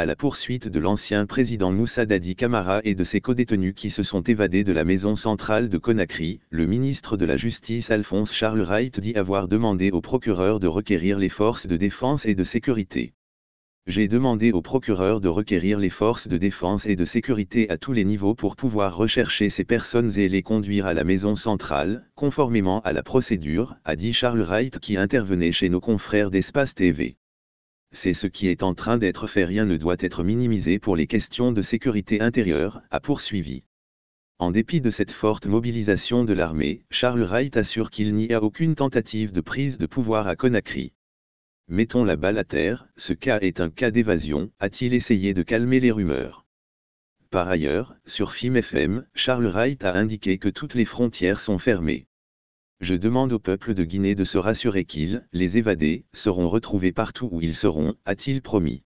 à la poursuite de l'ancien président Moussa Dadi Kamara et de ses codétenus qui se sont évadés de la maison centrale de Conakry, le ministre de la Justice Alphonse Charles Wright dit avoir demandé au procureur de requérir les forces de défense et de sécurité. J'ai demandé au procureur de requérir les forces de défense et de sécurité à tous les niveaux pour pouvoir rechercher ces personnes et les conduire à la maison centrale, conformément à la procédure, a dit Charles Wright qui intervenait chez nos confrères d'Espace TV c'est ce qui est en train d'être fait rien ne doit être minimisé pour les questions de sécurité intérieure, a poursuivi. En dépit de cette forte mobilisation de l'armée, Charles Wright assure qu'il n'y a aucune tentative de prise de pouvoir à Conakry. Mettons la balle à terre, ce cas est un cas d'évasion, a-t-il essayé de calmer les rumeurs. Par ailleurs, sur FIM FM, Charles Wright a indiqué que toutes les frontières sont fermées. Je demande au peuple de Guinée de se rassurer qu'ils, les évadés, seront retrouvés partout où ils seront, a-t-il promis.